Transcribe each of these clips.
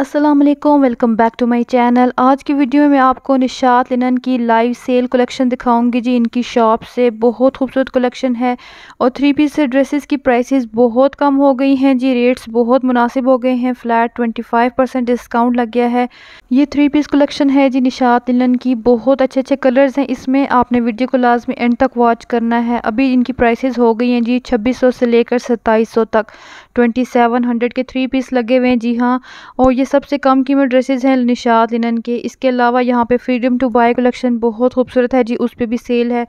Aslam welcome back to my channel आज की video में मैं आपको निशात लिनन की लाइव सेल कलेक्शन दिखाऊंगी जी इनकी शॉप से बहुत खूबसूरत कलेक्शन है और थ्री पीस से ड्रेसेस की प्राइसेस बहुत कम हो गई हैं जी रेट्स बहुत मुनासिब हो गए हैं फ्लैट 25 परसेंट डिस्काउंट लग गया है ये थ्री पीस कलेक्शन है जी निशात लिनन की बहुत अच्छे अच्छे कलर्स हैं इसमें आपने वीडियो को लाजमी एंड तक वॉच करना है अभी इनकी प्राइसेस हो गई हैं जी छब्बीस से लेकर सत्ताईस तक ट्वेंटी के थ्री पीस लगे हुए हैं जी हाँ और ये सबसे कम कीमत ड्रेसेस हैं निशात लिनन के इसके अलावा यहाँ पे फ्रीडम टू बाय कलेक्शन बहुत खूबसूरत है जी उस पर भी सेल है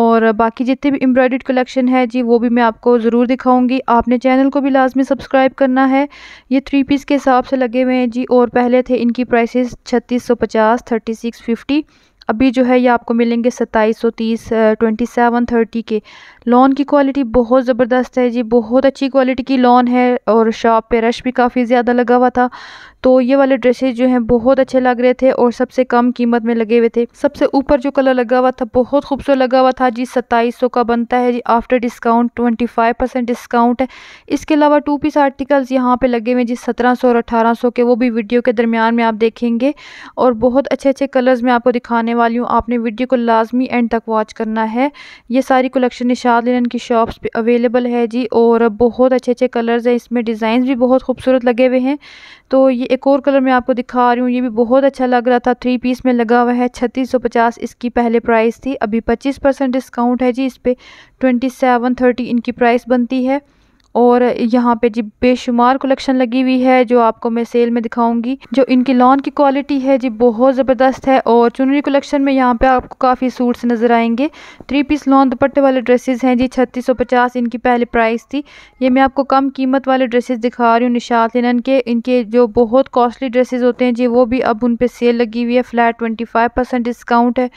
और बाकी जितने भी एम्ब्रॉयड कलेक्शन है जी वो भी मैं आपको ज़रूर दिखाऊँगी आपने चैनल को भी लाजमी सब्सक्राइब करना है ये थ्री पीस के हिसाब से लगे हुए हैं जी और पहले थे इनकी प्राइसेस छत्तीस सौ पचास थर्टी सिक्स फिफ्टी अभी जो है ये आपको मिलेंगे सत्ताईस सौ तीस ट्वेंटी सेवन थर्टी के लॉन की क्वालिटी बहुत ज़बरदस्त है जी बहुत अच्छी क्वालिटी की लॉन है और शॉप पे रश भी काफ़ी ज़्यादा लगा हुआ था तो ये वाले ड्रेसेस जो हैं बहुत अच्छे लग रहे थे और सबसे कम कीमत में लगे हुए थे सबसे ऊपर जो कलर लगा हुआ था बहुत खूबसूरत लगा हुआ था जी सत्ताईस का बनता है जी after discount twenty five percent discount है इसके अलावा टू पीस आर्टिकल्स यहाँ पे लगे हुए जी सत्रह सौ और अठारह सौ के वो भी वीडियो के दरमियान में आप देखेंगे और बहुत अच्छे अच्छे कलर्स में आपको दिखाने वाली हूँ आपने वीडियो को लाजमी एंड तक वॉच करना है ये सारी कलेक्शन निशाद लिनन की शॉप्स पे अवेलेबल है जी और बहुत अच्छे अच्छे कलर्स हैं इसमें डिज़ाइन भी बहुत खूबसूरत लगे हुए हैं तो ये एक और कलर मैं आपको दिखा रही हूँ ये भी बहुत अच्छा लग रहा था थ्री पीस में लगा हुआ है छत्तीस सौ पचास इसकी पहले प्राइस थी अभी पच्चीस परसेंट डिस्काउंट है जी इस पर ट्वेंटी सेवन थर्टी इनकी प्राइस बनती है और यहाँ पे जी बेशुमार कलेक्शन लगी हुई है जो आपको मैं सेल में दिखाऊंगी जो इनकी लॉन की क्वालिटी है जी बहुत ज़बरदस्त है और चुनरी कलेक्शन में यहाँ पे आपको काफ़ी सूट्स नज़र आएंगे थ्री पीस लॉन दुपट्टे वाले ड्रेसेस हैं जी छत्तीस सौ पचास इनकी पहले प्राइस थी ये मैं आपको कम कीमत वाले ड्रेसेस दिखा रही हूँ निशात लिनन के इनके जो बहुत कॉस्टली ड्रेसेज होते हैं जी वो भी अब उन पर सेल लगी हुई है flat twenty five percent discount है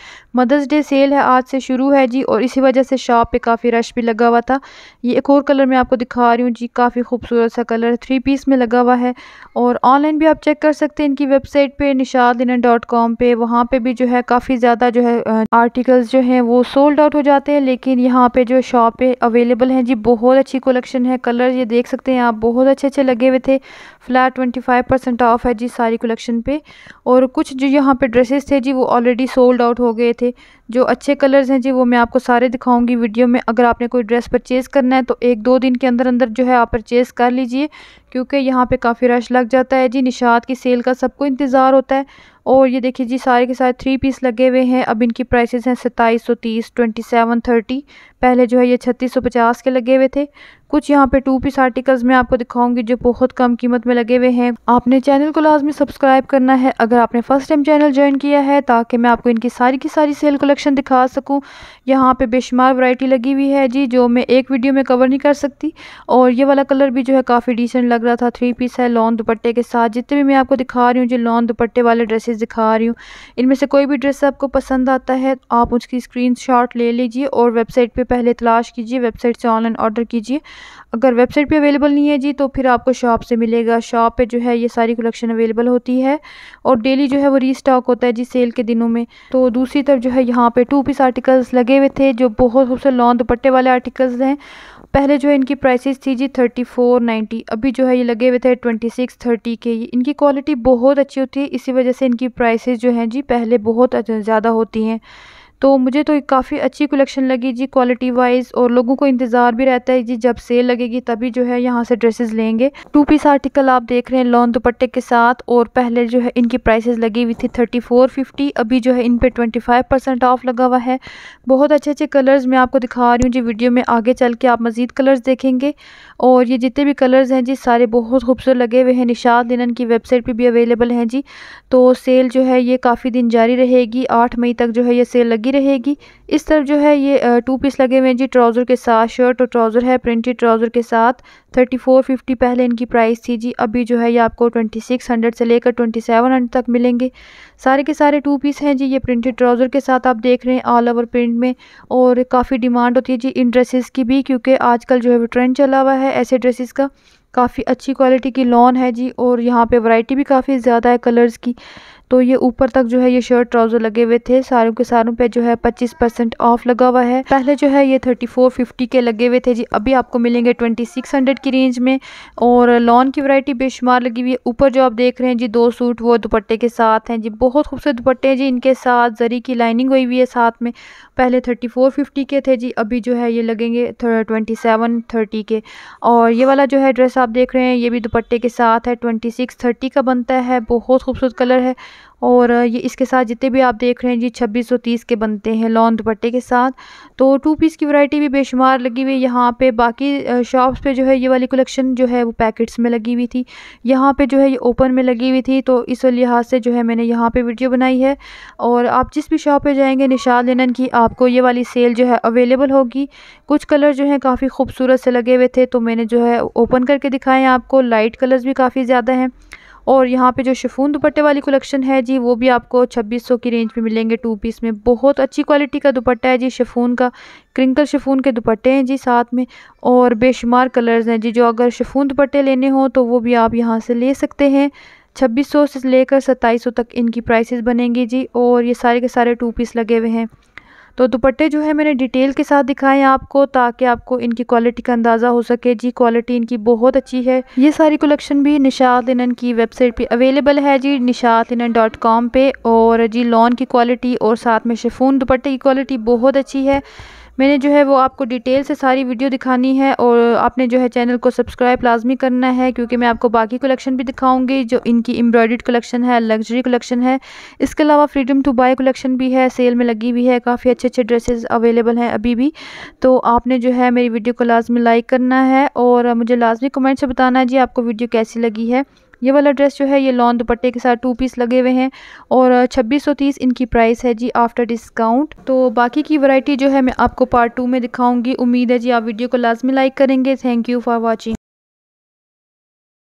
मदर्स डे सेल है आज से शुरू है जी और इसी वजह से शॉप पर काफ़ी रश भी लगा हुआ था ये एक और कलर में आपको दिखा रही हूँ जी काफ़ी खूबसूरत सा कलर थ्री पीस में लगा हुआ है और ऑनलाइन भी आप चेक कर सकते हैं इनकी वेबसाइट पे निशाद लिनन डॉट कॉम पर वहाँ पर भी जो है काफ़ी ज़्यादा जो है आर्टिकल्स जो हैं वो सोल्ड आउट हो जाते हैं लेकिन यहाँ पर जो शॉप पे अवेलेबल हैं जी बहुत अच्छी कलेक्शन है कलर ये देख सकते हैं आप बहुत अच्छे अच्छे लगे हुए थे flat twenty five percent off है जी सारी कलेक्शन पे और कुछ जो यहाँ पे ड्रेसेस थे जी वो ऑलरेडी सोल्ड आउट हो गए थे जो अच्छे कलर्स हैं जी वो मैं आपको सारे दिखाऊंगी वीडियो में अगर आपने कोई ड्रेस परचेज़ करना है तो एक दो दिन के अंदर अंदर जो है आप परचेज़ कर लीजिए क्योंकि यहाँ पे काफ़ी रश लग जाता है जी निशात की सेल का सबको इंतज़ार होता है और ये देखिए जी सारे के सारे थ्री पीस लगे हुए हैं अब इनकी प्राइसेस हैं सत्ताईस सौ तीस ट्वेंटी सेवन थर्टी पहले जो है ये छत्तीस सौ पचास के लगे हुए थे कुछ यहाँ पे टू पीस आर्टिकल्स मैं आपको दिखाऊंगी जो बहुत कम कीमत में लगे हुए हैं आपने चैनल को लाजमी सब्सक्राइब करना है अगर आपने फ़र्स्ट टाइम चैनल ज्वाइन किया है ताकि मैं आपको इनकी सारी की सारी सेल कलेक्शन दिखा सकूँ यहाँ पर बेशुमार वैरायटी लगी हुई है जी जो मैं एक वीडियो में कवर नहीं कर सकती और ये वाला कलर भी जो है काफ़ी डिसेंट लग रहा था थ्री पीस है लॉन् दुपट्टे के साथ जितने भी मैं आपको दिखा रही हूँ जो लॉन्ग दुपट्टे वाले ड्रेसेस ड्रेसेस दिखा रही हूँ इनमें से कोई भी ड्रेस आपको पसंद आता है आप उसकी स्क्रीनशॉट ले लीजिए और वेबसाइट पे पहले तलाश कीजिए वेबसाइट से ऑनलाइन ऑर्डर कीजिए अगर वेबसाइट पे अवेलेबल नहीं है जी तो फिर आपको शॉप से मिलेगा शॉप पे जो है ये सारी कलेक्शन अवेलेबल होती है और डेली जो है वो रीस्टॉक होता है जी सेल के दिनों में तो दूसरी तरफ जो है यहाँ पे टू पीस आर्टिकल्स लगे हुए थे जो बहुत खूबसूरत लॉन्ग दुपट्टे वाले आर्टिकल्स हैं पहले जो है इनकी प्राइसिस थी जी थर्टी फोर नाइन्टी अभी जो है ये लगे हुए थे ट्वेंटी सिक्स थर्टी के इनकी क्वालिटी बहुत अच्छी होती है इसी वजह से इनकी प्राइस जो हैं जी पहले बहुत ज़्यादा होती हैं तो मुझे तो काफ़ी अच्छी कलेक्शन लगी जी क्वालिटी वाइज और लोगों को इंतज़ार भी रहता है जी जब सेल लगेगी तभी जो है यहाँ से ड्रेसेस लेंगे टू पीस आर्टिकल आप देख रहे हैं लॉन दुपट्टे के साथ और पहले जो है इनकी प्राइसेस लगी हुई थी थर्टी फोर फिफ्टी अभी जो है इन पर ट्वेंटी फाइव परसेंट ऑफ लगा हुआ है बहुत अच्छे अच्छे कलर्स मैं आपको दिखा रही हूँ जी वीडियो में आगे चल के आप मज़ीद कलर्स देखेंगे और ये जितने भी कलर्स हैं जी सारे बहुत खूबसूरत लगे हुए हैं निशाद लिनन की वेबसाइट पर भी अवेलेबल हैं जी तो सेल जो है ये काफ़ी दिन जारी रहेगी आठ मई तक जो है ये सेल लगी ही रहेगी इस तरफ जो है ये टू पीस लगे हुए हैं जी ट्राउज़र के साथ शर्ट और ट्राउज़र है प्रिंटेड ट्राउज़र के साथ थर्टी फोर फिफ्टी पहले इनकी प्राइस थी जी अभी जो है ये आपको ट्वेंटी सिक्स हंड्रेड से लेकर ट्वेंटी सेवन हंड्रेड तक मिलेंगे सारे के सारे टू पीस हैं जी ये प्रिंटेड ट्राउज़र के साथ आप देख रहे हैं ऑल ओवर प्रिंट में और काफ़ी डिमांड होती है जी इन ड्रेसेस की भी क्योंकि आजकल जो है वो ट्रेंड चला हुआ है ऐसे ड्रेसेस का काफ़ी अच्छी क्वालिटी की लॉन है जी और यहाँ पे वैरायटी भी काफ़ी ज़्यादा है कलर्स की तो ये ऊपर तक जो है ये शर्ट ट्राउजर लगे हुए थे सारों के सारों पे जो है पच्चीस परसेंट ऑफ लगा हुआ है पहले जो है ये थर्टी फोर फिफ्टी के लगे हुए थे जी अभी आपको मिलेंगे ट्वेंटी सिक्स हंड्रेड की रेंज में और लॉन की वैरायटी बेशुमार लगी हुई है ऊपर जो आप देख रहे हैं जी दो सूट वो दुपट्टे के साथ हैं जी बहुत खूबसूरत दुपट्टे हैं जी इनके साथ जरी की लाइनिंग हुई हुई है साथ में पहले थर्टी फोर फिफ्टी के थे जी अभी जो है ये लगेंगे ट्वेंटी सेवन थर्टी के और ये वाला जो है ड्रेस आप देख रहे हैं ये भी दुपट्टे के साथ है ट्वेंटी सिक्स थर्टी का बनता है बहुत खूबसूरत कलर है और ये इसके साथ जितने भी आप देख रहे हैं जी छब्बीस सौ तीस के बनते हैं लॉन दुपट्टे के साथ तो टू पीस की वैरायटी भी बेशुमार लगी हुई यहाँ पे बाकी शॉप्स पे जो है ये वाली कलेक्शन जो है वो पैकेट्स में लगी हुई थी यहाँ पे जो है ये ओपन में लगी हुई थी तो इस लिहाज से जो है मैंने यहाँ पर वीडियो बनाई है और आप जिस भी शॉप पर जाएँगे निशाद लेनन की आपको ये वाली सेल जो है अवेलेबल होगी कुछ कलर जो है काफ़ी खूबसूरत से लगे हुए थे तो मैंने जो है ओपन करके दिखाए हैं आपको लाइट कलर्स भी काफ़ी ज़्यादा हैं और यहाँ पे जो शिफून दुपट्टे वाली कलेक्शन है जी वो भी आपको 2600 की रेंज में मिलेंगे टू पीस में बहुत अच्छी क्वालिटी का दुपट्टा है जी शिफून का क्रिंकल शिफून के दुपट्टे हैं जी साथ में और बेशुमार कलर्स हैं जी जो अगर शिफून दुपट्टे लेने हों तो वो भी आप यहाँ से ले सकते हैं 2600 से लेकर 2700 तक इनकी प्राइसेस बनेंगी जी और ये सारे के सारे टू पीस लगे हुए हैं तो दुपट्टे जो है मैंने डिटेल के साथ दिखाए आपको ताकि आपको इनकी क्वालिटी का अंदाज़ा हो सके जी क्वालिटी इनकी बहुत अच्छी है ये सारी कलेक्शन भी निशात लिनन की वेबसाइट पे अवेलेबल है जी निशात लिनन डॉट कॉम पर और जी लॉन की क्वालिटी और साथ में शेफून दुपट्टे की क्वालिटी बहुत अच्छी है मैंने जो है वो आपको डिटेल से सारी वीडियो दिखानी है और आपने जो है चैनल को सब्सक्राइब लाजमी करना है क्योंकि मैं आपको बाकी कलेक्शन भी दिखाऊंगी जो इनकी एम्ब्रॉयड कलेक्शन है लग्जरी कलेक्शन है इसके अलावा फ्रीडम टू बाय कलेक्शन भी है सेल में लगी हुई है काफ़ी अच्छे अच्छे ड्रेसेज अवेलेबल हैं अभी भी तो आपने जो है मेरी वीडियो को लाजमी लाइक करना है और मुझे लाजमी कमेंट से बताना है जी आपको वीडियो कैसी लगी है ये वाला ड्रेस जो है ये लॉन्ग दुपट्टे के साथ टू पीस लगे हुए हैं और छब्बीस सौ तीस इनकी प्राइस है जी आफ्टर डिस्काउंट तो बाकी की वैरायटी जो है मैं आपको पार्ट टू में दिखाऊंगी उम्मीद है जी आप वीडियो को लाजमी लाइक करेंगे थैंक यू फॉर वॉचिंग